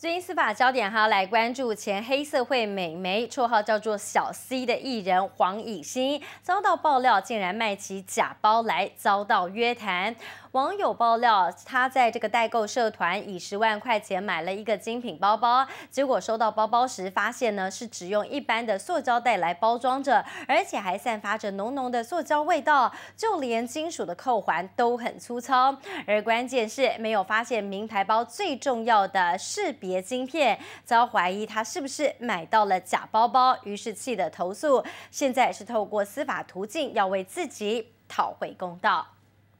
最近司法焦点还要来关注前黑社会美眉，绰号叫做小 C 的艺人黄以欣，遭到爆料竟然卖起假包来，遭到约谈。网友爆料，他在这个代购社团以十万块钱买了一个精品包包，结果收到包包时发现呢，是只用一般的塑胶袋来包装着，而且还散发着浓浓的塑胶味道，就连金属的扣环都很粗糙。而关键是，没有发现名牌包最重要的是品。别晶片遭怀疑，他是不是买到了假包包？于是气得投诉，现在是透过司法途径要为自己讨回公道。